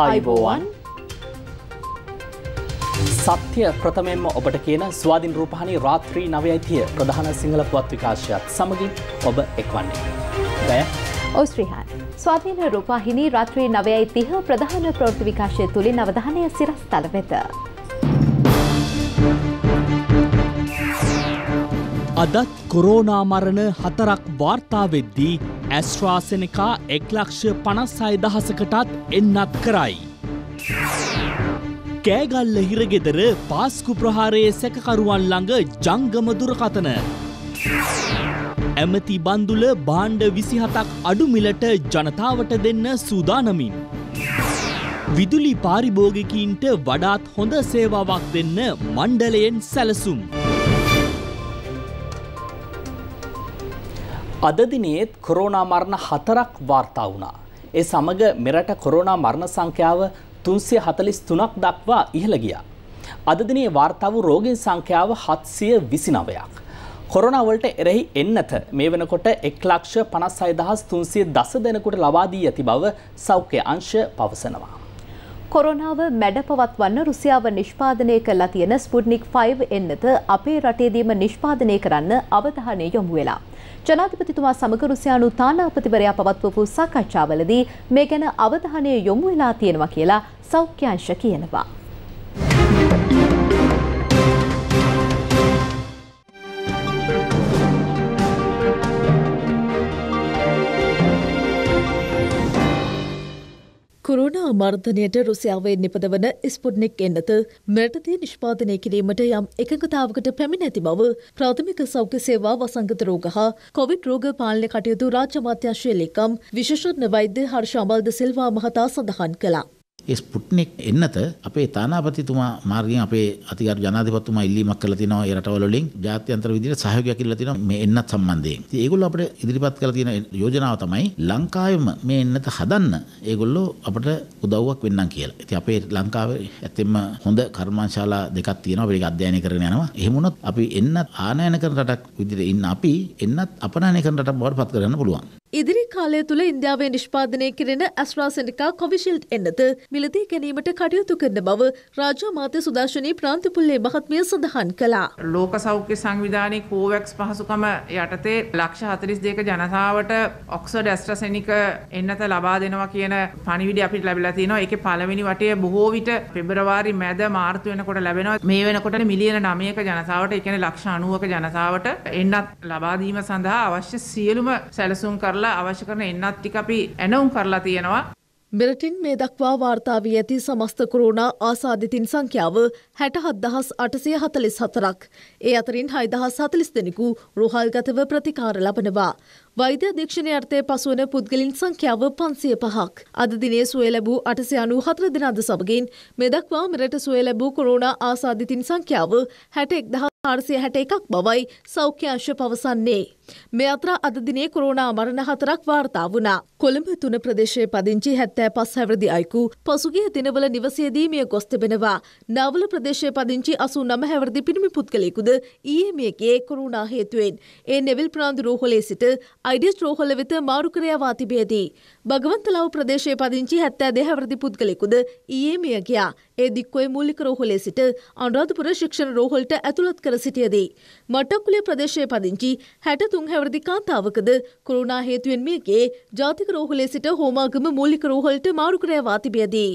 ආයිබෝවන් සත්‍යය ප්‍රථමෙන්ම ඔබට කියන ස්වාධින් රූපහණි රාත්‍රී නවයයිතිය ප්‍රධාන සිංහල පුවත් විකාශයත් සමගින් ඔබ එක්වන්නේ. දැය ඔස්ත්‍රීහන් ස්වාධීන රූපාහිනි රාත්‍රී නවයයි තිහ ප්‍රධාන ප්‍රෘති විකාශය තුළින් අවධානය සිරස් තල වෙත. අදත් කොරෝනා මරණ හතරක් වාර්තා වෙද්දී ඇස්ට්‍රාසෙනකා එක් ලක්ෂ පනස්සයි දහසකටත් එන්නත් කරයි. කෑගල්ල හිරගෙදර පාස්කු ප්‍රහාරයේ සැකකරුවන් ළඟ ජංගම දුරකතන. ඇමති බන්දුල බාණ්ඩ විසිහතක් අඩුමිලට ජනතාවට දෙන්න සූදානමින්. විදුලි පාරිභෝගිකීන්ට වඩාත් හොඳ සේවාවක් දෙන්න මණ්ඩලයෙන් සැලසුම්. අද දිනේත් කොරෝනා මරණ හතරක් වාර්තා වුණා. ඒ සමග මෙරට කොරෝනා මරණ සංඛ්‍යාව 343ක් දක්වා ඉහළ ගියා. අද දිනේ වාර්තා වූ රෝගීන් සංඛ්‍යාව 729ක්. කොරෝනා වලට එරෙහි එන්නත මේ වෙනකොට 156310 දෙනෙකුට ලබා දී ඇති බව සෞඛ්‍ය අංශය පවසනවා. කොරොනාව මැඩ පවත්වන්න රුසියාව නිෂ්පාදනය කළා තියෙන ස්පුට්නික් 5 එන්නත අපේ රටේදීම නිෂ්පාදනය කරන්න අවධානය යොමු වෙලා. ජනාධිපතිතුමා සමග රුසියානු තානාපතිවරයා පවත්වපු සාකච්ඡාවලදී මේ ගැන අවධානය යොමු වෙලා තියෙනවා කියලා සෞඛ්‍ය අංශ කියනවා. කුරුණා මර්ධනයට රුසියාවේ නිපදවන ස්පුට්නික් එන්නත මෙරටදී නිෂ්පාදනය කිරීමට යම් එකඟතාවකට පැමිණ ඇති බව ප්‍රාථමික සෞඛ්‍ය සේවා වසංගත රෝග හා කොවිඩ් රෝග පාලන කටයුතු රාජ්‍ය අමාත්‍යංශයේ ලේකම් විශේෂඥ වෛද්‍ය හර්ෂ අමල්ද සිල්වා මහතා සඳහන් කළා. ඒ ස්පුට්නික් එන්නත අපේ තානාපතිතුමා මාර්ගයෙන් අපේ අතිගරු ජනාධිපතිතුමා ඉල්ලීමක් කරලා තිනවා ඒ රටවල වලින් ජාත්‍යන්තර විදිහට සහයෝගයක් ඉල්ලලා තිනවා මේ එන්නත් සම්බන්ධයෙන්. ඉතින් ඒගොල්ලෝ අපිට ඉදිරිපත් කරලා තියෙන යෝජනාව තමයි ලංකාවෙම මේ එන්නත හදන්න ඒගොල්ලෝ අපට උදව්වක් වෙන්නම් කියලා. ඉතින් අපේ ලංකාවේ ඇත්තෙම හොඳ කර්මාන්ශාලා දෙකක් තියෙනවා. ඒක අධ්‍යයනය කරගෙන යනවා. එහෙම වුණොත් අපි එන්නත් ආනයන කරන රටක් විදිහට ඉන්න අපි එන්නත් අපනයන කරන රටක් බවට පත් කරගන්න පුළුවන්. ඉදිරි කාලය තුළ ඉන්දියාවේ නිෂ්පාදනය කෙරෙන ඇස්ට්‍රාසෙනිකා කොවිශිල්ඩ් එන්නද මිලදී ගැනීමට කටයුතු කරන බව රාජ්‍ය මාත්‍ය සුදර්ශනී ප්‍රාන්තිපුල්ලේ මහත්මිය සඳහන් කළා. ලෝක සෞඛ්‍ය සංවිධානයේ කෝවැක්ස් පහසුකම යටතේ ලක්ෂ හතලිස් දෙක ජනතාවට ඔක්සඩ් ඇස්ට්‍රසෙනික එන්නත ලබා දෙනවා කියන පණිවිඩ අපිට ලැබිලා තියෙනවා. ඒකේ පළවෙනි වටය බොහෝ විට පෙබරවාරි මැද මාර්තු වෙනකොට ලැබෙනවා. මේ වෙනකොට මිලියන 9ක ජනතාවට, ඒ කියන්නේ ලක්ෂ 90ක ජනතාවට එන්නත් ලබා දීම සඳහා අවශ්‍ය සියලුම සැලසුම් කරලා කරලා අවශ්‍ය කරන එන්නත් ටික අපි ඇනවුම් කරලා තියෙනවා. මෙරටින් මේ දක්වා වාර්තාාවී ඇති සමස්ත කරෝනා ආසාධිතින් සංඛ්‍යාව හැටහත් දහස් අටසය හතලිස් හතරක්. ඒ අතරින් හයිදහස් සතලිස් දෙනෙකු රොහල්ගතව ප්‍රතිකාර ලබනවා. වෛද්‍ය අධීක්ෂණය අර්ථය පසුවන පුද්ගලින් සංඛ්‍යාව පන්සිය පහක්. අද දිනේ සුවය ලැබූ අටසය අනූ හතර දෙනාද සමගින් මෙදක්වා මෙරට සුවය ලැබූ කොරෝනා ආසාධිතින් සංඛ්‍යාව හැට එක්දහ ආර්සිය හැට එකක් බවයි සෞඛ්‍යංශ පවසන්නේ. මේ අතර අද දිනේ කොරෝනා මරණ හතරක් වාර්තා වුණා. කොළඹ තුන ප්‍රදේශයේ පදිංචි හැත්තෑ පස් හැවරදි අයිකු පසුගිය දිනවල නිවසේදී මිය ගොස් තිබෙනවා. නාවල ප්‍රදේශයේ පදිංචි අසු නම හැවරදි පිරිමි පුද්ගලයෙකුද ඊයේ මියගේ කොරෝනා හේතුවෙන් ඒ නෙවිල් ප්‍රාන්දු රෝහලේ සිට අයිඩිස් රෝහල වෙත මාරුකරයවා තිබේදී. භගවන්තලව ප්‍රදේශය පදිංචි හැත්තෑ දෙහැවරදි පුද්ගලෙකුද ඊයේ මිය ගියා. ඒ දික්කොයි මූලික රෝහලේ සිට අනුරාධපුර ශික්ෂණ රෝහලට ඇතුළත් කර සිටියදී. මට්ටක්කුලේ ප්‍රදේශය පදිංචි හැට තුන් හැවරදි කාන්තාවකද කොරුණා හේතුවෙන් මියගේ ජාතික රෝහලේ සිට හෝමාගම මූලික රෝහලට මාරුකරයවා තිබේදී.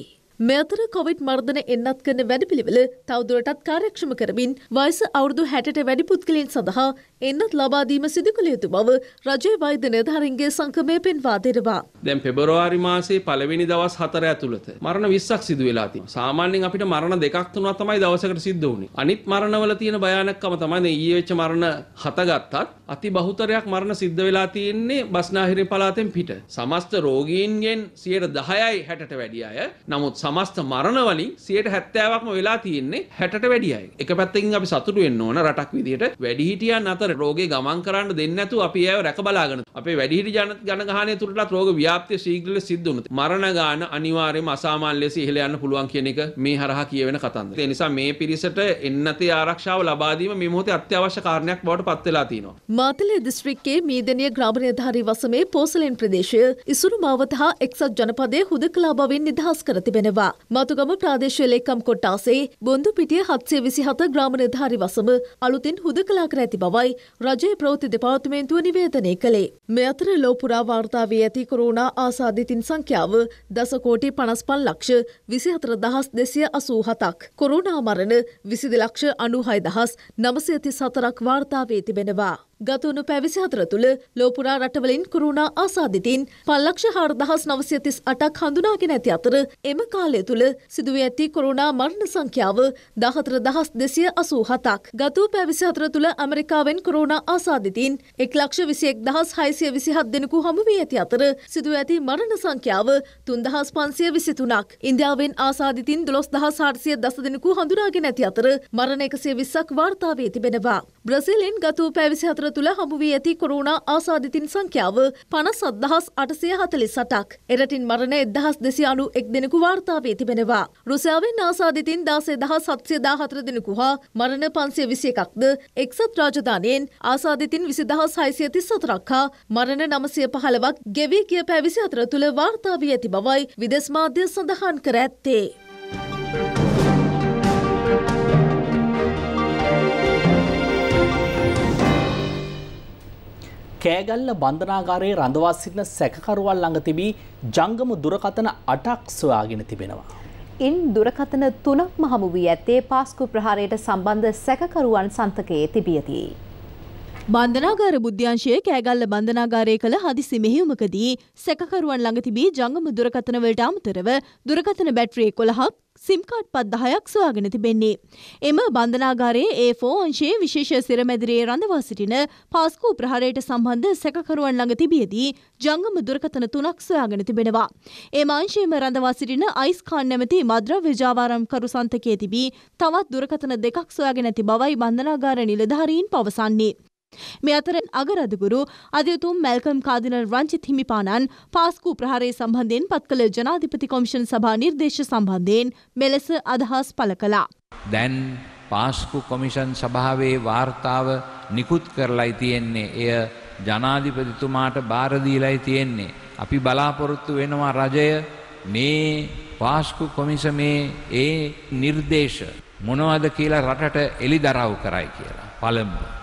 මේ අතර කොවිඩ් මර්ධන එන්නත් කරන වැඩපිළිවෙල තවදුරටත් කාර්යක්ෂම කරමින් වයස අවුරුදු 60ට වැඩි පුද්ගලයන් සඳහා එන්නත් ලබා දීම සිදු කළ යුතු බව රජයේ වෛද්‍ය නිලධාරීන්ගේ සංගමය පෙන්වා දෙනවා. දැන් පෙබරවාරි මාසයේ පළවෙනි දවස් 4 ඇතුළත මරණ 20ක් සිදු වෙලා තියෙනවා. සාමාන්‍යයෙන් අපිට මරණ දෙකක් තුනක් තමයි දවසකට සිද්ධ වුනේ. අනිත් මරණවල තියෙන භයානකම තමයි මේ ඊයේ වෙච්ච මරණ 7 ගත්තත් අති බහුතරයක් මරණ සිද්ධ වෙලා තියෙන්නේ බස්නාහිර පළාතෙන් පිට. සමස්ත රෝගීන්ගෙන් 10%යි 60ට වැඩි අය. නමුත් සමස්ත මරණ වලින් 70%ක්ම වෙලා තියෙන්නේ 60ට වැඩි අය. එක පැත්තකින් අපි සතුටු වෙන්න ඕන රටක් විදිහට වැඩිහිටියන් අතර රෝගේ ගමන් කරන්න දෙන්නේ නැතුව අපි ඒව රැක බලාගෙන අපේ වැඩිහිටි ජනගහනය තුරටත් රෝග ව්‍යාප්තිය ශීඝ්‍ර සිද්ධ වුණොත් මරණ ගාන අනිවාර්යයෙන්ම අසාමාන්‍ය ලෙස ඉහළ යන්න පුළුවන් කියන එක මේ හරහා කියවෙන කතන්දර. ඒ නිසා මේ පිරිසට එන්නතේ ආරක්ෂාව ලබා දීම මේ මොහොතේ අත්‍යවශ්‍ය කාරණයක් බවට පත් වෙලා තියෙනවා. මාතලේ දිස්ත්‍රික්කයේ මීදනිය ග්‍රාම නිලධාරී වසමේ පෝසලෙන් ප්‍රදේශය ඉසුරු මාවත හා එක්සත් ජනපදයේ හුදකලා බවෙන් නිදහස් කර තිබෙනවා. තියෙනවා. මතුගම ප්‍රාදේශීය ලේකම් කොට්ටාසේ බොන්දුපිටිය 727 ග්‍රාම නිලධාරි වසම අලුතින් හුදකලා කර ඇති බවයි රජයේ ප්‍රවෘත්ති දෙපාර්තමේන්තුව නිවේදනය කළේ. මේ අතර ලෝ පුරා වාර්තා වී ඇති කොරෝනා ආසාදිතින් සංඛ්‍යාව දස කෝටි 55 ලක්ෂ 24287ක්. කොරෝනා මරණ 22 ලක්ෂ 96934ක් වාර්තා වී තිබෙනවා. ගතුණු පැවිසි හතර තුළ ලෝපුරා රටවලින් කුරුණා ආසාධිතින් පල්ලක්ෂ හාරදහස් නවසයතිස් අටක් හඳුනාගෙන ඇති අතර එම කාලය තුළ සිදුව ඇති කොරුණා මරණ සංඛ්‍යාව දහතර දහස් දෙසිය අසූ හතක්. ගතු පැවිසි හතර තුළ ඇමරිකාවෙන් කොරුණා ආසාධිතින් එක් ලක්ෂ විසියෙක් දහස් හයිසිය විසිහත් දෙනෙකු හමුවී ඇති අතර සිදුව ඇති මරණ සංඛ්‍යාව තුන්දහස් පන්සිය විසිතුනක්. ඉන්දියාවෙන් ආසාධිතින් දොස් දහස් හාරසිය දස දෙනෙකු හඳුනාගෙන ඇති අතර මරණ එකසිය විස්සක් වාර්තාවේ තිබෙනවා. බ්‍රසිලෙන් ගතු පැවිසි හතර තුළ හමුුවී ඇති කොරුණා ආසාධිතින් සංඛ්‍යාව පනස් අදහස් අටසය හතලි සටක්. එරටින් මරණ එදහස් දෙසි අනු එක් දෙනෙකු වාර්තාාවේ තිබෙනවා. රුසියාවෙන් ආසාධිතින් දාසේ දහස් සත්සයදා හතර දෙනෙකු හා මරණ පන්සේ විසිය එකක්ද එක්සත් රාජධානයෙන් ආසාධිතින් විසිදහස් හයිසියති සතරක්හා මරණ නමසය පහළවක් ගෙවී කිය පැවිසි අතර තුළ වාර්තාාවී ඇති බවයි විදෙස් මාධ්‍ය සඳහන් කර ඇත්තේ. කෑගල්ල බන්ධනාගාරයේ රඳවා සිටින සැකකරුවල් ළඟ තිබී ජංගම දුරකථන අටක් සොයාගෙන තිබෙනවා. ඉන් දුරකථන තුනක් මහමු වී ඇත්තේ පාස්කු ප්‍රහාරයට සම්බන්ධ සැකකරුවන් සන්තකයේ තිබියදී. බන්ධනාගාර බුද්ධ්‍යංශයේ කෑගල්ල බන්ධනාගාරය කළ හදිසි මෙහෙයුමකදී සැකකරුවන් ළඟ තිබී ජංගම දුරකථනවලට අමතරව දුරකථන බැටරිය 11ක් සිම් කාඩ් 10ක් සොයාගෙන තිබෙන්නේ. එම බන්ධනාගාරයේ A4 අංශයේ විශේෂ සිරමැදිරියේ රඳවා සිටින පාස්කු ප්‍රහාරයට සම්බන්ධ සැකකරුවන් ළඟ තිබියදී ජංගම දුරකථන තුනක් සොයාගෙන තිබෙනවා. එම අංශයේම රඳවා සිටින අයිස් කාන් නැමැති මද්‍රව්‍ය ජාවාරම්කරු සන්තකයේ තිබී තවත් දුරකථන දෙකක් සොයාගෙන ඇති බවයි බන්ධනාගාර නිලධාරීන් පවසන්නේ. මේ අතර අගරදගුරු අධ්‍යතුම් මැල්කම් කාදිනල් රංචිත් හිමිපාණන් පාස්කු ප්‍රහාරය සම්බන්ධයෙන් පත් කළ ජනාධිපති කොමිෂන් සභා නිර්දේශ සම්බන්ධයෙන් මෙලෙස අදහස් පළ කළා. දැන් පාස්කු කොමිෂන් සභාවේ වාර්තාව නිකුත් කරලයි තියෙන්නේ එය ජනාධිපතිතුමාට භාරදීලයි තියෙන්නේ. අපි බලාපොරොත්තු වෙනවා රජය මේ පාස්කු කොමිසමේ ඒ නිර්දේශ මොනවද කියලා රටට එලි දරව් කරයි කියලා. පළමුුව.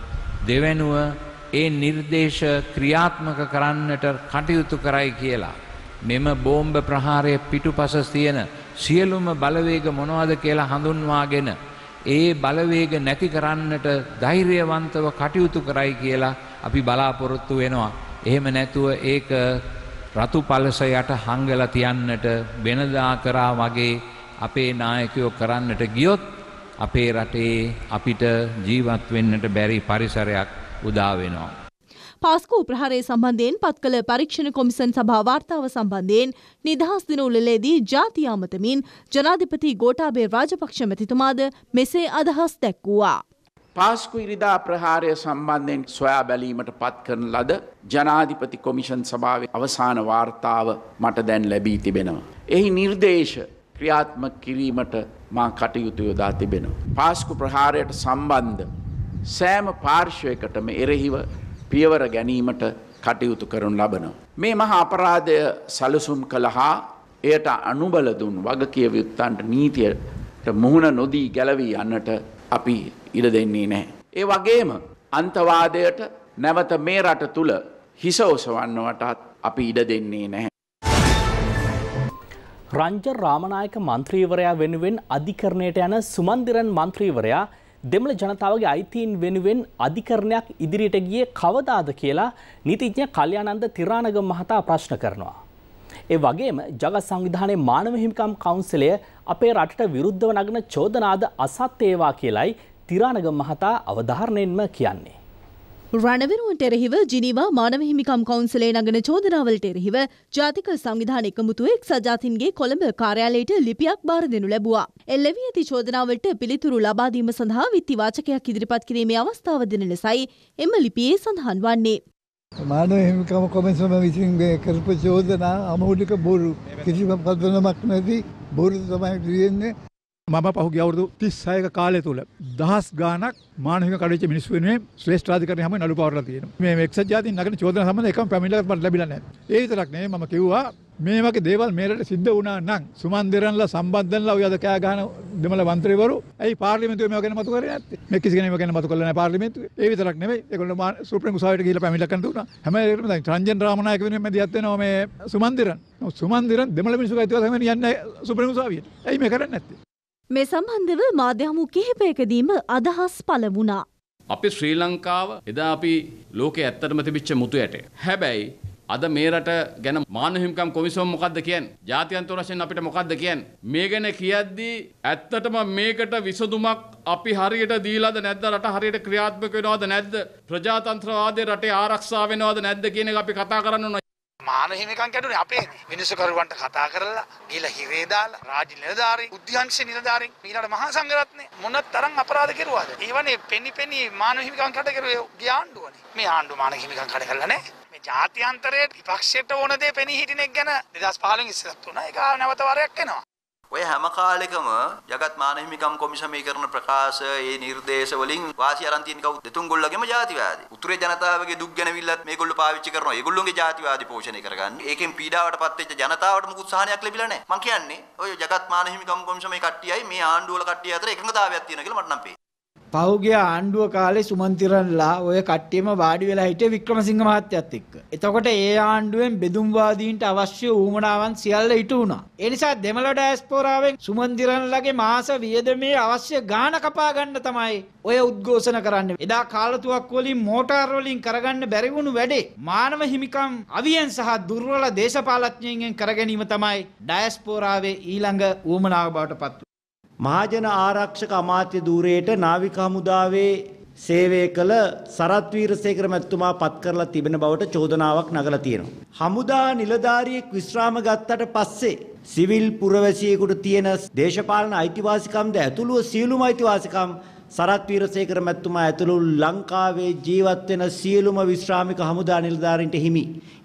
දෙවැනුව ඒ නිර්දේශ ක්‍රියාත්මක කරන්නට කටයුතු කරයි කියලා. මෙම බෝම්බ ප්‍රහාරය පිටුපස තියෙන සියලුම බලවේග මොනවද කියලා හඳුන්වාගෙන ඒ බලවේග නැති කරන්නට ධෛර්යවන්තව කටයුතු කරයි කියලා අපි බලාපොරොත්තු වෙනවා. එහෙම නැතුව ඒක රතු පලස යට හංගලා තියන්නට වෙනදා කරා වගේ අපේ නායකයෝ කරන්නට ගියොත් අපේ රටේ අපිට ජීවත් වෙන්නට බැරි පරිසරයක් උදා වෙනවා. පාස්කු ප්‍රහාරය සම්බන්ධයෙන් පත් කළ පරීක්ෂණ කොමිසන් සභා වාර්තාව සම්බන්ධයෙන් නිදහස් දින උළෙලේදී ජාතිය අමතමින් ජනාධිපති ගෝඨාභය රාජපක්ෂ මැතිතුමාද මෙසේ අදහස් දැක්වුවා. පාස්කු ඉරිදා ප්‍රහාරය සම්බන්ධයෙන් සොයා බැලීමට පත් කරන ලද ජනාධිපති කොමිෂන් සභාවේ අවසාන වාර්තාව මට දැන් ලැබී තිබෙනවා. එහි නිර්දේශ ක්‍රියාත්මක කිරීමට මා කටයුතු යොදා තිබෙනවා. පාස්කු ප්‍රහාරයට සම්බන්ධ සෑම පාර්ශ්වයකටම එරෙහිව පියවර ගැනීමට කටයුතු කරනු ලබනවා. මේ මහා අපරාධය සැලසුම් කළහා එයට අනුබල දුන් වගකියව යුත්තන්ට නීතියට මුහුණ නොදී ගැලවී යන්නට අපි ඉඩ දෙන්නේ නැහැ. ඒ වගේම අන්තවාදයට නැවත මේ රට තුල හිස ඔසවන්න වටත් අපි ඉඩ දෙන්නේ නැහැ. රංජ රාමනායක මන්ත්‍රීවරයා වෙනුවෙන් අධිකරණයට යන සුමන්දිරන් මන්ත්‍රීවරයා දෙමළ ජනතාවගේ අයිතීන් වෙනුවෙන් අධිකරණයක් ඉදිරියට ගියේ කවදාද කියලා නීතිඥ කල්යානන්ද තිරාණග මහතා ප්‍රශ්න කරනවා. ඒ වගේම ජගත් සංවිධානයේ මානව හිමිකම් කවුන්සිලය අපේ රටට විරුද්ධව නගන චෝදනාද අසත්‍යේවා කියලයි තිරාණග මහතා අවධාරණයෙන්ම කියන්නේ. රණවිරුවන්ට එරෙහිව ජිනීවා මානව හිමිකම් කවුන්සිලේ නගන චෝදනාවලට එරෙහිව ජාතික සංවිධාන එකමුතුව එක් සජාතින්ගේ කොළඹ කාර්යාලයට ලිපියක් බාර දෙනු ලැබුවා. එල්ලවී ඇති චෝදනාවලට පිළිතුරු ලබා දීම සඳහා විත්ති වාචකයක් ඉදිරිපත් කිරීමේ අවස්ථාව දෙන ලෙසයි එම ලිපියේ සඳහන් වන්නේ. මානව හිමිකම් කොමිසම විසින් කරපු චෝදනා අමෝලික බොරු කිසිම පදනමක් නැති බොරු තමයි තියෙන්නේ මම පහුගිය අවුරුදු 36ක කාලය තුල දහස් ගාණක් මානසික කඩවිච්ච මිනිස්සු වෙනුවෙන් ශ්‍රේෂ්ඨාධිකරණය හැමෝම නඩු පවරලා තියෙනවා. මේ එක්සත් ජාතීන් නගන චෝදනා සම්බන්ධ එකම පැමිණිල්ලක් මට ලැබිලා නැහැ. ඒ විතරක් නෙවෙයි මම කිව්වා මේ වගේ දේවල් මේ රටේ සිද්ධ වුණා නම් සුමන්දිරන්ලා සම්බන්ධන්ලා ඔය අද කෑ ගහන දෙමළ മന്ത്രിවරු ඇයි පාර්ලිමේන්තුවේ මේවා ගැන මතු කරේ නැත්තේ? මේ කිසි කෙනෙක් මේවා ගැන මතු කරලා නැහැ පාර්ලිමේන්තුවේ. ඒ විතරක් නෙවෙයි ඒගොල්ලෝ සුප්‍රීම කෝට්ටේට ගිහිල්ලා පැමිණිල්ලක් කරන්න දුන්නා. හැම වෙලේම දැන් රංජන් රාමනායක වෙනුවෙන් මැදිහත් වෙනවා මේ සුමන්දිරන්. සුමන්දිරන් දෙමළ මිනිස්සු කයිතුවා සමග යන්නේ සුප්‍රීම කෝට්ටේට. ඇයි මේ කරන්නේ නැත්තේ? මේ සම්බන්ධව මාධ්‍යහමු කිහිපයකදීම අදහස් පළ වුණා. අපි ශ්‍රී ලංකාව එදා අපි ලෝකේ ඇත්තටම තිබිච්ච මුතු ඇටේ. හැබැයි අද මේ රට ගැන මානහිමිකම් කොමිසම මොකක්ද කියන්නේ? ජාත්‍යන්තර වශයෙන් අපිට මොකක්ද කියන්නේ? මේ ගැන කියද්දී ඇත්තටම මේකට විසඳුමක් අපි හරියට දීලාද නැද්ද? රට හරියට ක්‍රියාත්මක වෙනවද නැද්ද? ප්‍රජාතන්ත්‍රවාදයේ රටේ ආරක්ෂා වෙනවද නැද්ද කියන එක අපි කතා කරන්න ඕන. මානහිමිකන් කැඩුනේ අපේ මිනිස්සු කරුවන්ට කතා කරලා ගිහලා හිරේ දාලා රාජ්‍ය නිලධාරී උද්‍යංශ නිලධාරීන් ඊළඟ මහා සංඝරත්නේ මොන තරම් අපරාධ කෙරුවාද? ඒවනේ පෙනි පෙනි මානහිමිකන් කඩ කෙරුවේ ගිය ආණ්ඩුවනේ. මේ ආණ්ඩුව මානහිමිකන් කඩ කරලා නැහැ. මේ ජාත්‍යන්තරයේ විපක්ෂයට ඕන දේ පෙනී හිටිනෙක් ගැන 2015 ඉස්සරත් වුණා. ඒක නැවත වරයක් එනවා. ඔය හැම කාලෙකම జగත් මානහිමිකම් කොමිසමේ කරන ප්‍රකාශ ඒ නිර්දේශ වලින් වාසි අරන් තියෙන කවුද දෙතුන්ගොල්ලගේම ජාතිවාදී. උතුරේ ජනතාවගේ දුක් ගැනවිල්ලත් මේගොල්ලෝ පාවිච්චි කරනවා. ඒගොල්ලොන්ගේ ජාතිවාදී පෝෂණය කරගන්න. ඒකෙන් පීඩාවටපත් වෙච්ච ජනතාවට මුකුත් සහනයක් ලැබිලා නැහැ. මං කියන්නේ ඔය జగත් මානහිමිකම් කොමිසමේ කට්ටියයි මේ ආණ්ඩුවල කට්ටිය අතර එකඟතාවයක් තියෙනවා කියලා මට නම් පේනවා. පහුගිය ආණ්ඩුව කාලේ සුමන්තිරන්ලා ඔය කට්ටියම වාඩි වෙලා හිටියේ වික්‍රමසිංහ මහත්තයත් එක්ක. එතකොට ඒ ආණ්ඩුවෙන් බෙදුම්වාදීන්ට අවශ්‍ය ඌමනාවන් සියල්ල ඉටු වුණා. ඒ නිසා දෙමළ ඩයස්පෝරාවෙන් සුමන්තිරන්ලාගේ මාස වියදමේ අවශ්‍ය ගාණ කපා ගන්න තමයි ඔය උද්ඝෝෂණ කරන්න. එදා කාලතුවක් වලින් මෝටාර් වලින් කරගන්න බැරි වුණු වැඩේ මානව හිමිකම් අවියෙන් සහ දුර්වල දේශපාලඥයින්ගෙන් කර ගැනීම තමයි ඩයස්පෝරාවේ ඊළඟ ඌමනාව බවට පත් මහජන ආරක්ෂක අමාත්‍ය ධූරයට නාවික හමුදාවේ සේවය කළ සරත් වීරසේකර මැතිතුමා පත් කරලා තිබෙන බවට චෝදනාවක් නගලා තියෙනවා. හමුදා නිලධාරියෙක් විශ්‍රාම ගත්තට පස්සේ සිවිල් පුරවැසියෙකුට තියෙන දේශපාලන අයිතිවාසිකම්ද ඇතුළුව සියලුම අයිතිවාසිකම් සරත් වීරසේකර මැතිතුමා ඇතුළු ලංකාවේ ජීවත් වෙන සියලුම විශ්‍රාමික හමුදා නිලධාරීන්ට හිමි.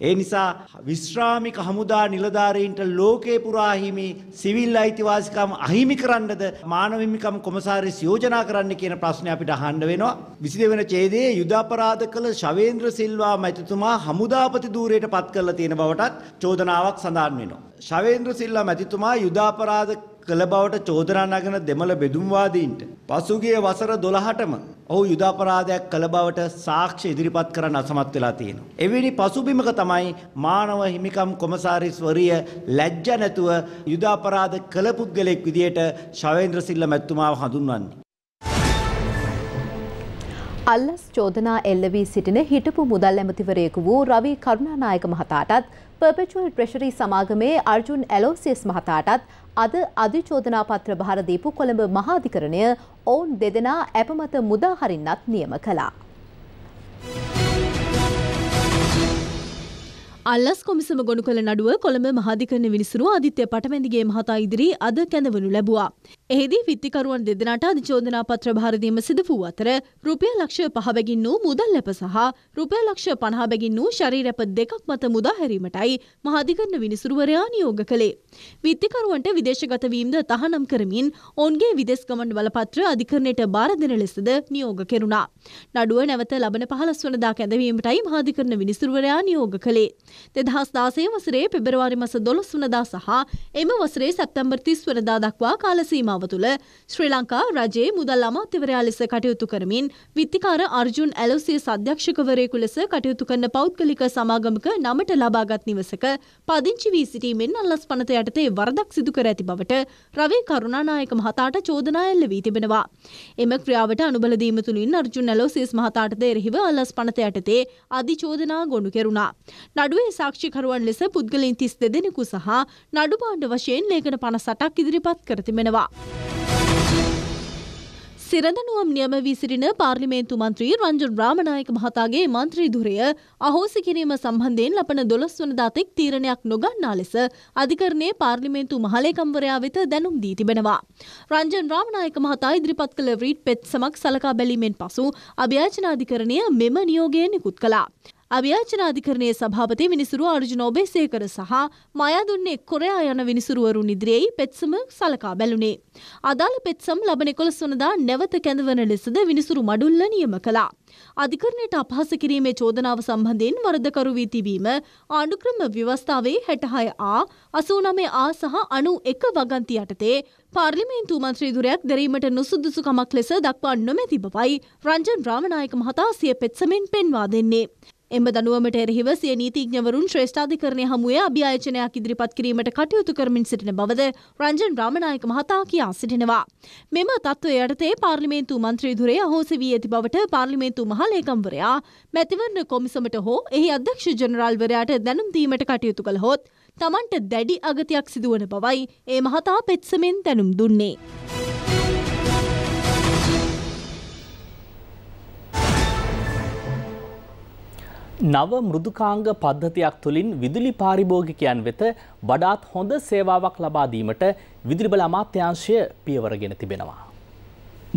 ඒ නිසා විශ්‍රාමික හමුදා නිලධාරීන්ට ලෝකේ පුරා හිමි සිවිල් අයිතිවාසිකම් අහිමි කරන්නද මානව හිමිකම් කොමසාරිස් යෝජනා කරන්න කියන ප්‍රශ්නේ අපිට අහන්න වෙනවා. 22 වෙනි ඡේදයේ යුද අපරාධ කළ ශවේන්ද්‍ර සිල්වා මැතිතුමා හමුදාපති ධූරයට පත් කරලා තියෙන බවටත් චෝදනාවක් සඳහන් වෙනවා. ශවේන්ද්‍ර සිල්වා ඉස්ලාම් ඇතිතුමා යුදාපරාධ කළ බවට චෝදනා නගන දෙමළ බෙදුම්වාදීන්ට පසුගිය වසර 12ටම ඔහු යුදාපරාධයක් කළ බවට සාක්ෂි ඉදිරිපත් කරන්න අසමත් වෙලා තියෙනවා. එවැනි පසුබිමක තමයි මානව හිමිකම් කොමසාරිස්වරිය ලැජ්ජ නැතුව යුදාපරාධ කළ පුද්ගලෙක් විදියට ශවේන්ද්‍ර සිල්ල මැතිතුමාව හඳුන්වන්නේ. අල්ලස් චෝදනා එල්ල වී සිටින හිටපු මුදල් ඇමතිවරයෙකු වූ රවි කරුණානායක මහතාටත් පර්පෙචුවල් ට්‍රෙෂරි සමාගමේ අර්ජුන් ඇලෝසියස් මහතාටත් අද අධිචෝදනා පත්‍ර භාරදීපු කොළඹ මහාධිකරණය ඔවුන් දෙදෙනා ඇපමත මුදාහරින්නත් නියම කලා. අල්ලස් කොමිසම ගොනු කළ නඩුව කොළඹ මහාධිකරණ විනිසුරු ආදිත්‍ය පටමැදිගේ මහතා ඉදිරි අද කැඳවනු ලැබුවා. එහිදී විත්තිකරුවන් දෙදෙනාට අද චෝදනා පත්‍ර භාර දීම සිදු වූ අතර රුපියල් ලක්ෂ 5 බැගින් වූ මුදල් ලැබ සහ රුපියල් ලක්ෂ 50 බැගින් වූ ශරීර රැප දෙකක් මත මුදා හැරීමටයි මහාධිකරණ විනිසුරුවරයා නියෝග කළේ. විත්තිකරුවන්ට විදේශගත වීමද තහනම් කරමින් ඔවුන්ගේ විදෙස් ගමන් බලපත්‍ර අධිකරණයට බාර දෙන ලෙසද නියෝග කෙරුණා. නඩුව නැවත ලබන පහළස් වනදා කැඳවීමටයි මහාධිකරණ විනිසුරුවරයා නියෝග කළේ. දෙදහස් දාසය වසරේ පෙබරවාරි මස දොළොස් වනදා සහ එම වසරේ සැප්තැම්බර් තිස් වනදා දක්වා කාලසීමාව තුළ ශ්‍රී ලංකා රජයේ මුදල් අමාත්‍යවරයා ලෙස කටයුතු කරමින් විත්තිකාර අර්ජුන් ඇලෝසිය සධ්‍යක්ෂකවරයෙකු ලෙස කටයුතු කරන පෞද්ගලික සමාගමක නමට ලබාගත් නිවසක පදිංචි වී සිටීමෙන් අල්ලස් පනතයට යටතේ වරදක් සිදු කර ඇති බවට රවී කරුණානායක මහතාට චෝදනා එල්ල වී තිබෙනවා. එම ක්‍රියාවට අනුබල දීම තුලින් අර්ජුන් ඇලෝසිස් මහතාටද එරෙහිව අලස් පනත යටතේ අධි චෝදනා ගොනු කෙරුණා. නඩුවේ සාක්ෂිකරුවන් ලෙස පුද්ගලින් තිස් දෙදෙනෙකු සහ නඩු පාණ්ඩ වශයෙන් ලේඛන පනසටක් ඉදිරිපත් කර තිබෙනවා. සිරඳනුවම් නියම වී සිටින පාර්ලිමේන්තු මන්ත්‍රී රංජන් රාමනායක මහතාගේ මන්ත්‍රී ධුරය අහෝසි කිරීම සම්බන්ධයෙන් ලබන දොළොස් වනදා තෙක් තීරණයක් නොගන්නා ලෙස අධිකරණයේ පාර්ලිමේන්තු මහලේකම්වරයා වෙත දැනුම් දී තිබෙනවා. රංජන් රාමනායක මහතා ඉදිරිපත් කළ රීට් පෙත් සමක් සලකා බැලීමෙන් පසු අභ්‍යාචන අධිකරණය මෙම නියෝගය නිකුත් කළා. අව්‍යාචනාධිකරණයේ සභාපති විනිසුරු අර්ජුන ඔබේසේකර සහ මයාදුන්නේ කොරයා යන විනිසුරුවරුන් ඉදිරියේ පෙත්සම සලකා බැලුණේ. අදාළ පෙත්සම් ලබන 11 වනදා නැවත කැඳවන ලෙසද විනිසුරු මඩුල්ල නියම කළා. අධිකරණයට අපහාස කිරීමේ චෝදනාව සම්බන්ධයෙන් වරදකරු වී තිබීම ආණ්ඩුක්‍රම ව්‍යවස්ථාවේ 66 ආ 89 ආ සහ 91 වගන්ති යටතේ පාර්ලිමේන්තු මන්ත්‍රීදුරයක් දැරීමට නුසුදුසුකමක් ලෙස දක්වා නොමැති බවයි රංජන් රාමනායක මහතා සිය පෙත්සමෙන් පෙන්වා දෙන්නේ. එම දනුවමට එරෙහිව සිය නීතිඥවරුන් ශ්‍රේෂ්ඨාධිකරණය හමුවේ අභියාචනයක් ඉදිරිපත් කිරීමට කටයුතු කරමින් සිටින බවද රංජන් රාමනායක මහතා කියා සිටිනවා. මෙම තත්ත්වය යටතේ පාර්ලිමේන්තු මන්ත්‍රී දුරේ අහෝසි වී ඇති බවට පාර්ලිමේන්තු මහලේකම්වරයා මැතිවරණ කොමිසමට හෝ එහි අධ්‍යක්ෂ ජනරාල්වරයාට දැනුම් දීමට කටයුතු කළහොත් තමන්ට දැඩි අගතියක් සිදුවන බවයි ඒ මහතා පෙත්සමෙන් දැනුම් දුන්නේ. නව මෘදුකාංග පද්ධතියක් තුළින් විදුලි පාරිභෝගිකයන් වෙත වඩාත් හොඳ සේවාවක් ලබාදීමට විදුලිබල අමාත්‍යංශය පියවරගෙන තිබෙනවා.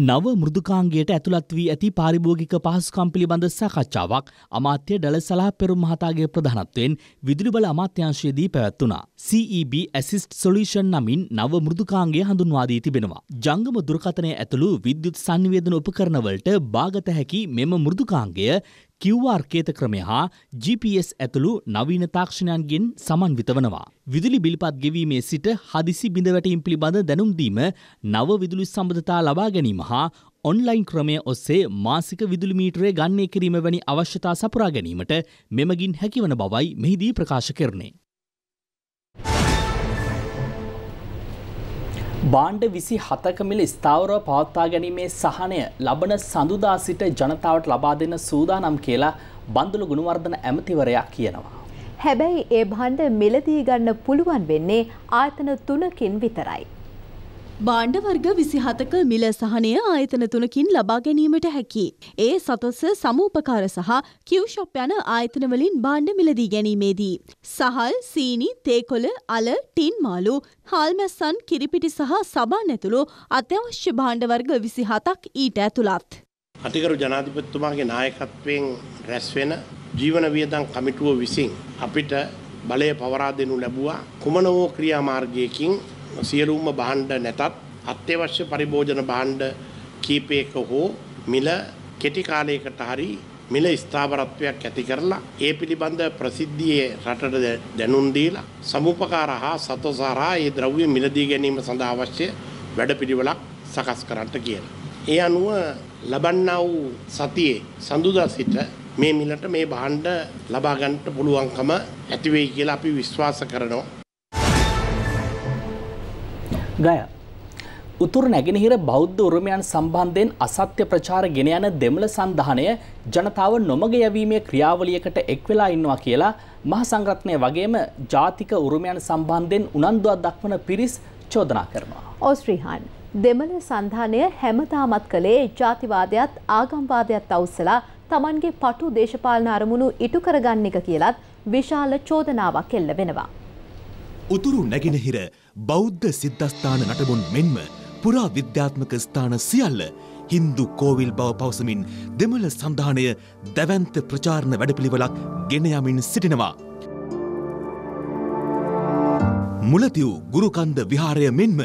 නව මෘදුකාංගයට ඇතුළත් වී ඇති පාරිභෝගික පහසුකම් පිළිබඳ සාකච්ඡාවක් අමාත්‍ය ඩලසලා පෙරුම් මහතාගේ ප්‍රධානත්වයෙන් විදුලිබල අමාත්‍යංශයේදී පැවැත්වුණා. CEB Assist Solution නමින් නව මෘදුකාංගය හඳුන්වා දී තිබෙනවා. ජංගම දුරකථනය ඇතුළු විද්‍යුත් සංවේදන උපකරණවලට බාගත හැකි මෙම මෘදුකාංගය කිව්වාර්කේත ක්‍රමය හා GPS ඇතුළු නවීන තාක්ෂණයන්ගෙන් සමන්විත වනවා. විදුලි බිල්පත් ගෙවීමේ සිට හදිසි බිඳවැටීම් පිළිබඳ දැනුම්දීම නව විදුලි සම්බඳතා ලබා ගැනීම හා ඔන්ලයින් ක්‍රමය ඔස්සේ මාසික විදුලි මීටරය ගන්නේ කිරීම වැනි අවශ්‍යතා සපුරා ගැනීමට මෙමගින් හැකිවන බවයි මෙහිදී ප්‍රකාශ කරන්නේ. බාණ්ඩ විසි හතකමිල ස්ථාවරව පවත්තා ගැනීමේ සහනය ලබන සඳුදා සිට ජනතාවට ලබා දෙන්න සූදානම් කියලා බන්දුළු ගුණවර්ධන ඇමතිවරයා කියනවා. හැබැයි ඒ බාණ්ඩ මිලදී ගන්න පුළුවන් වෙන්නේ ආයතන තුනකින් විතරයි. බාණ්ඩ වර්ග විසිහතක මිල සහනය ආයතන තුනකින් ලබා ගැනීමට හැකි. ඒ සතොස්ස සමූපකාර සහ කිව්ෂොප් යන ආයතනවලින් බාණ්ඩ මිලදී ගැනීමේදී. සහල් සීනි තේකොළ අල ටින් මාලු හාල්මැස්සන් කිරිපිටි සහ සබන් ඇතුළු අත්‍යවශ්‍ය භාණ්ඩ වර්ග විසිහතක් ඊට ඇතුළත්. අතිකරු ජනාධිපතිතුමාගේ නායකත්වයෙන් රැස්වෙන ජීවන වියදම් කමිටුව විසින් අපිට බලය පවරා දෙනු ලැබුවා කුමන හෝ ක්‍රියාමාර්ගයකින් සියලුම භාණ්ඩ නැතත් අත්‍යවශ්‍ය පරිභෝජන භාණ්ඩ කීපයක හෝ මිල කෙටි කාලයකට හරි මිල ස්ථාවරත්වයක් ඇති කරලා ඒ පිළිබඳ ප්‍රසිද්ධියේ රටට දැනුම් දීලා සමුපකාර හා සතසාරා ඒ ද්‍රව්‍ය මිලදී ගැනීම සඳහා අවශ්‍ය වැඩපිළිවෙලක් සකස් කරන්නට කියලා. ඒ අනුව ලබන්නා වූ සතියේ සඳුදා සිට මේ මිලට මේ භාණ්ඩ ලබා ගන්නට පුළුවන්කම ඇති වෙයි කියලා අපි විශ්වාස කරනවා. ගය. උතුරු නැගෙනහිර බෞද්ධ උරුමයන් සම්බන්ධයෙන් අසත්‍ය ප්‍රචාර ගෙන යන දෙමළ සංධානය ජනතාව නොමග යැවීමේ ක්‍රියාවලියකට එක් වෙලා ඉන්නවා කියලා මහ සංග්‍රත්නය වගේම ජාතික උරුමයන් සම්බන්ධයෙන් උනන්දුවක් දක්වන පිරිස් චෝදනා කරනවා. ඕස්ට්‍රීහාන් දෙමළ සංධානය හැමතාමත් කළේ ජාතිවාදයත් ආගම්වාදයත් අවසලා තමන්ගේ පටු දේශපාලන අරමුණු ඉටු කරගන්න එක කියලත් විශාල චෝදනාවක් එල්ල වෙනවා. උතුරු නැගෙනහිර බෞද්ධ සිද්ධස්ථාන නටබුන් මෙන්ම පුරා විද්‍යාත්මක ස්ථාන සියල්ල හින්දු කෝවිල් බව පවසමින් දෙමළ සඳහනය දැවන්ත ප්‍රචාරණ වැඩපිළිවෙලක් ගෙනයමින් සිටිනවා. මුලතිව් ගුරුකන්ද විහාරය මෙන්ම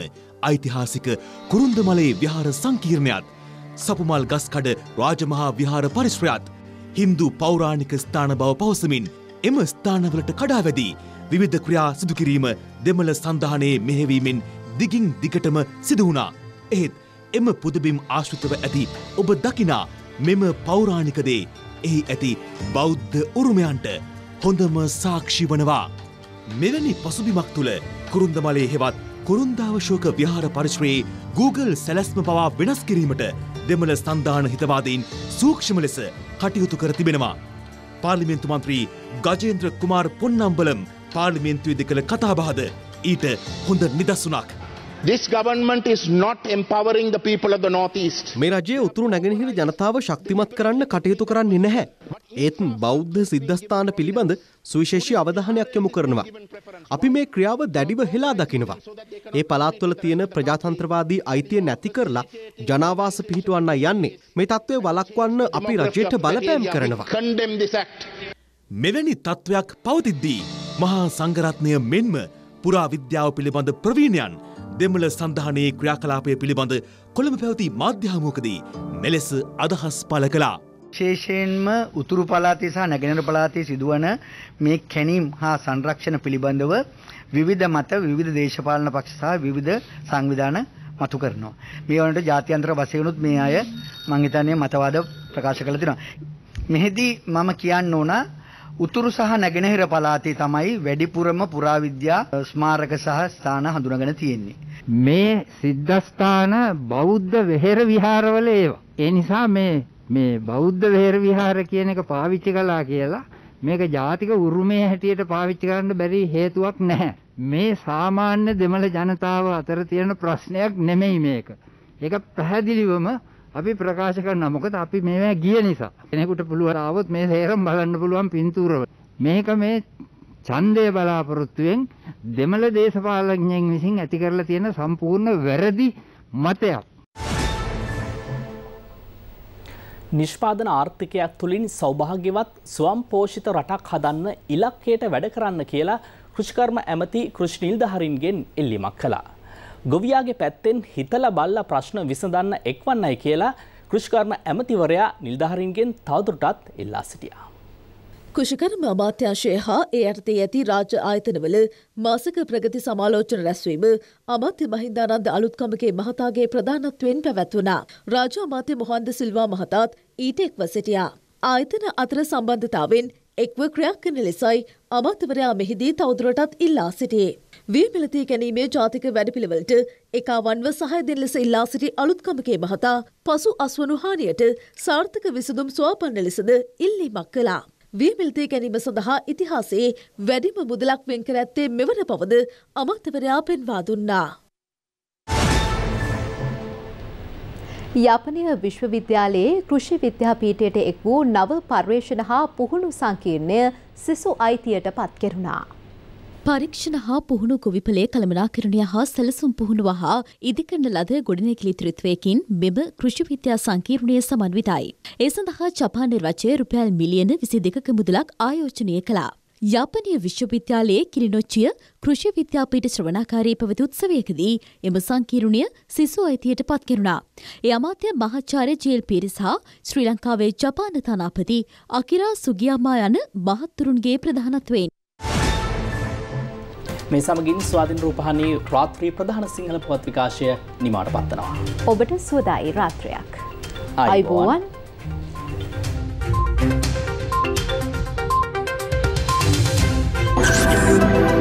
ඓතිහාසික කුරුන්දමලේ විහාර සංකීර්ණයත් සපුමල් ගස්කඩ රාජමහා විහාර පරිශ්‍රයත් හින්දු පෞරාණික ස්ථාන බව පවසමින් එම ස්ථානවලට කඩාවැදී විවිධ ක්‍රියා සිදුකිරීම දෙමළ සඳහනයේ මෙහෙවීමෙන් දිගින් දිගටම සිදුවුණා. එහෙත් එම පුදබිම් ආශ්‍රිතව ඇති ඔබ දකිනා මෙම පෞරාණිකදේ එහි ඇති බෞද්ධ උරුමයන්ට හොඳම සාක්ෂි වනවා. මෙවැනි පසුබිමක් තුළ කුරුන්දමලේ හෙවත් කුරුන්දාවශෝක විහාර පරිශ්‍රයේ Google සැලැස්ම පවා වෙනස් කිරීමට දෙමළ සන්ධාන හිතවාදීන් සූක්ෂම ලෙස කටයුතු කර තිබෙනවා. පාර්ලිමේන්තු මන්ත්‍රී ගජේන්ද්‍ර කුමාර් පොන්නම්බලම් පාර්ලිමේන්තුවේද කළ කතාබහද ඊට හොඳ නිදසුනක්. This government is not empowering the people of the Northeast. මේ රජයේ උතුරු නැගෙනහිර ජනතාව ශක්තිමත් කරන්න කටයුතු කරන්නේ නැහැ. ඒත් බෞද්ධ සිද්ධස්ථාන පිළිබඳ සුවිශේෂී අවධානයක් යොමු කරනවා. අපි මේ ක්‍රියාව දැඩිව හෙලා දකිනවා. ඒ පළාත්වල තියෙන ප්‍රජාතන්ත්‍රවාදී අයිතිය නැති කරලා ජනාවාස පිහිටවන්න යන්නේ. මේ තත්ත්වය වළක්වන්න අපි රජයට බලපෑම් කරනවා. මෙවැනි තත්ත්වයක් පවතිද්දී මහා සංගරත්නය මෙන්ම පුරාවිද්‍යාව පිළිබඳ ප්‍රවීණයන් දෙමළ සඳහනයේ ක්‍රියාකලාපය පිළිබඳ කොළඹ පැවති මාධ්‍යහමුවකදී මෙලෙස අදහස් පල කළා. ශේෂයෙන්ම උතුරු පලාතේ සහ නැගෙනහිර පලාතේ සිදුවන මේ කැණීම් හා සංරක්ෂණ පිළිබඳව විවිධ මත විවිධ දේශපාලන පක්ෂ සහ විවිධ සංවිධාන මතු කරනවා. මේ වනට ජාත්‍යන්තර වශයෙන් උත් මේ අය මං හිතන්නේ මතවාද ප්‍රකාශ කළා දෙනවා. මෙහිදී මම කියන්න ඕනා උතුරු සහ නැගෙනහිර පළාතේ තමයි වැඩිපුරම පුරාවිද්‍යා ස්මාරක සහ ස්ථාන හඳුනාගෙන තියෙන්නේ. මේ සිද්ධාස්ථාන බෞද්ධ වෙහෙර විහාරවල ඒවා. ඒ නිසා මේ මේ බෞද්ධ වෙහෙර විහාර කියන එක පාවිච්චි කළා කියලා මේක ජාතික උරුමය හැටියට පාවිච්චි කරන්න බැරි හේතුවක් නැහැ. මේ සාමාන්‍ය දෙමළ ජනතාව අතර තියෙන ප්‍රශ්නයක් නෙමෙයි මේක. ඒක පැහැදිලිවම අපි ප්‍රකාශ කරනවා. මොකද අපි මේවා ගිය නිසා. කෙනෙකුට පුළුවන් ආවොත් මේ හේරම් බලන්න පුළුවන් පින්තූරව. මේක මේ ඡන්දය බලාපොරොත්තුෙන් දෙමළ දේශපාලඥයන් විසින් ඇති කරලා තියෙන සම්පූර්ණ වැරදි මතයක්. නිෂ්පාදන ආර්ථිකයක් තුළින් සෞභාග්‍යවත් ස්වම්පෝෂිත රටක් හදන්න ඉලක්කයට වැඩ කරන්න කියලා කෘෂිකර්ම ඇමති කෘෂ්ණීල් දහරින්ගෙන් එල්ලිමක් කළා. ගොවියාගේ පැත්තෙන් හිතලා බල්ලා ප්‍රශ්න විසඳන්න එක්වන්නයි කියලා කෘෂිකර්ම ඇමතිවරයා නිල්ධාරින්ගෙන් තවදුරටත් ඉල්ලා සිටියා. කෘෂිකර්ම අමාත්‍යංශය හා ඒ අර්ථයේ ඇති රාජ්‍ය ආයතනවල මාසක ප්‍රගති සමාලෝචන රැස්වීම අමාත්‍ය මහින්දානන්ද අලුත්කමගේ මහතාගේ ප්‍රධානත්වයෙන් පැවැත්වුණා. රාජ්‍ය අමාත්‍ය මොහන්ද සිල්වා මහතාත් ඊට එක්ව සිටියා. ආයතන අතර සම්බන්ධතාවෙන් එක්ව ක්‍රියාත්මක ලෙසයි අමාත්‍යවරයා මෙහිදී තවදුරටත් ඉල්ලා සිටියේ. වීපිලතී ගැනීමේ ජාතික වැඩපිළිවෙලට එකාවන්ව සහය දෙන ලෙස ඉල්ලා සිටි අලුත්කමකේ මහතා පසු අස්වනු හානියට සාර්ථක විසඳුම් සුවපන්න ලෙසද ඉල්ලීමක් කළා. වීපිලතී ගැනීම සඳහා ඉතිහාසයේ වැඩිම මුදලක් වෙන් කර ඇත්තේ මෙවර පවද අමාත්‍යවරයා පෙන්වා දුන්නා. යපනය විශ්වවිද්‍යාලයේ කෘෂි විද්‍යාපීඨයට එක් වූ නව පර්යේෂණ හා පුහුණු සංකීර්ණය සිසු අයිතියට පත් කෙරුණා. පරීක්ෂණ හා පුහුණු කුවිපලේ කළමනාකරණය හා සැලසුම් පුහුණුව හා ඉදිකරන ලද ගොඩනැගිලි තෘත්වයකින් මෙම කෘෂිවිද්‍යා සංකීර්ණය සමන්විතයි. ඒ සඳහා ජපාන නිර්වචය රුපියල් මිලියන විසි දෙකක මුදලක් ආයෝජනය කළා. යාපනය විශ්වවිද්‍යාලයේ කිරිනොච්චිය කෘෂි විද්‍යාපීට ශ්‍රවණාකාරී පැවති උත්සවයකදී එම සංකීර්ණය සිසු අයිතියට පත් කෙරුණා. ඒ අමාත්‍ය මහාචාර්ය ජේල් පිරිස් හා ශ්‍රී ලංකාවේ ජපාන තානාපති අකිරා සුගියාමා යන මහත්තුරුන්ගේ ප්‍රධානත්වයෙන් මේ සමගින් ස්වාධීන රූපහානී රාත්‍රී ප්‍රධාන සිංහල පුවත් විකාශය නිමාට පත්වනවා. ඔබට සුවදායි රාත්‍රයක්. අයිබෝවන්. Thank you.